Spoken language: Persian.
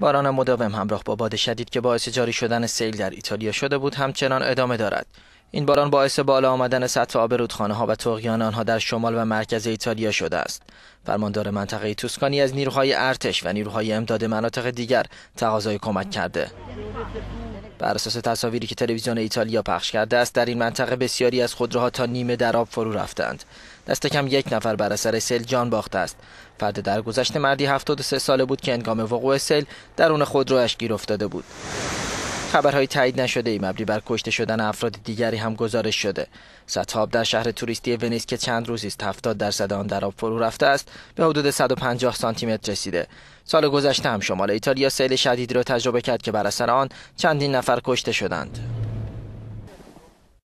باران مداوم همراه با باد شدید که باعث جاری شدن سیل در ایتالیا شده بود همچنان ادامه دارد این باران باعث بالا آمدن سطح آب رودخانه ها و تغیان آنها در شمال و مرکز ایتالیا شده است فرماندار منطقه توسکانی از نیروهای ارتش و نیروهای امداد مناطق دیگر تقاضای کمک کرده بر اساس تصاویری که تلویزیون ایتالیا پخش کرده است در این منطقه بسیاری از خودروها تا نیمه در آب فرو رفتند دست کم یک نفر بر اثر سیل جان باخته است فرد درگذشته مردی 73 ساله بود که انگام وقوع سیل درون خودروش گیر افتاده بود خبرهای تایید نشده ای مبنی بر کشته شدن افراد دیگری هم گزارش شده سطحاب در شهر توریستی ونیز که چند روزی است 70 درصد آن در آب فرو رفته است به حدود 150 سانتی متر رسیده سال گذشته هم شمال ایتالیا سیل شدیدی را تجربه کرد که بر اثر آن چندین نفر کشته شدند